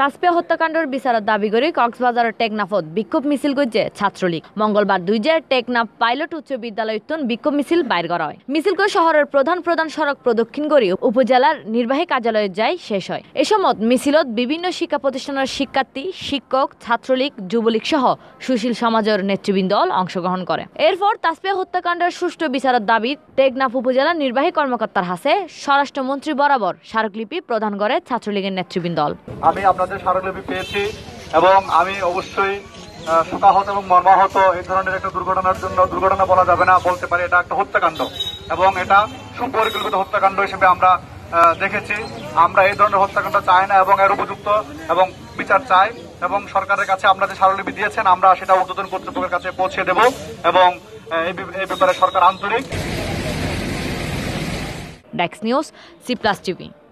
তাজপিয়া হত্যাকাণ্ডের বিচারের দাবি করে কক্সবাজারের টেকনাফত বিক্ষোভ মিছিল করছে ছাত্রলীগ মঙ্গলবার দুই যে টেকনাফ পাইলট উচ্চ বিদ্যালয় উত্তন বিক্ষোভ মিছিল বাইর করা হয় মিছিল করে শহরের প্রধান প্রধান সড়ক প্রদক্ষিণ করে উপজেলার নির্বাহী কার্যালয়ে যায় শেষ হয় এ সময় মিছিলত বিভিন্ন শিক্ষা প্রতিষ্ঠানের শিক্ষার্থী শিক্ষক ছাত্রলীগ যুবলীগ সহ সুশীল সমাজের নেতৃবৃন্দ দল অংশগ্রহণ করে এরপর তাজপিয়া হত্যাকাণ্ডের সুষ্ঠু বিচারের দাবি টেকনাফ উপজেলার নির্বাহী কর্মকর্তার হাতে স্বরাষ্ট্রমন্ত্রী বরাবর স্মারকলিপি প্রদান করে ছাত্রলীগের নেতৃবৃন্দ দল তাদের স্মারকলিপি পেয়েছি এবং আমি অবশ্যই শোকাহত এবং মর্মাহত এই ধরনের একটা দুর্ঘটনার জন্য দুর্ঘটনা বলা যাবে না বলতে পারি এটা একটা হত্যাকাণ্ড এবং এটা সুপরিকল্পিত হত্যাকাণ্ড হিসেবে আমরা দেখেছি আমরা এই ধরনের হত্যাকাণ্ড চাই না এবং এর উপযুক্ত এবং বিচার চাই এবং সরকারের কাছে আমরা যে স্মারকলিপি দিয়েছেন আমরা সেটা উদ্বোধন কর্তৃপক্ষের কাছে পৌঁছে দেব এবং এই ব্যাপারে সরকার আন্তরিক ডেক্স নিউজ সি প্লাস টিভি